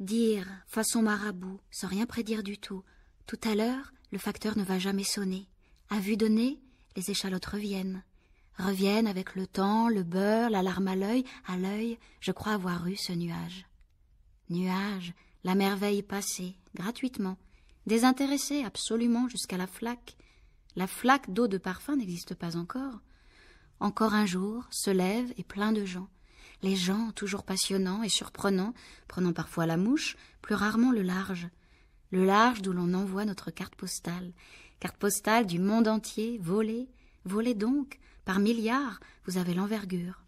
Dire, façon marabout, sans rien prédire du tout. Tout à l'heure, le facteur ne va jamais sonner. À vue donnée, les échalotes reviennent. Reviennent avec le temps, le beurre, l'alarme à l'œil. À l'œil, je crois avoir eu ce nuage. Nuage, la merveille passée, gratuitement, désintéressée absolument jusqu'à la flaque. La flaque d'eau de parfum n'existe pas encore. Encore un jour, se lève et plein de gens les gens toujours passionnants et surprenants, prenant parfois la mouche, plus rarement le large. Le large d'où l'on envoie notre carte postale, carte postale du monde entier, volée, volée donc, par milliards, vous avez l'envergure.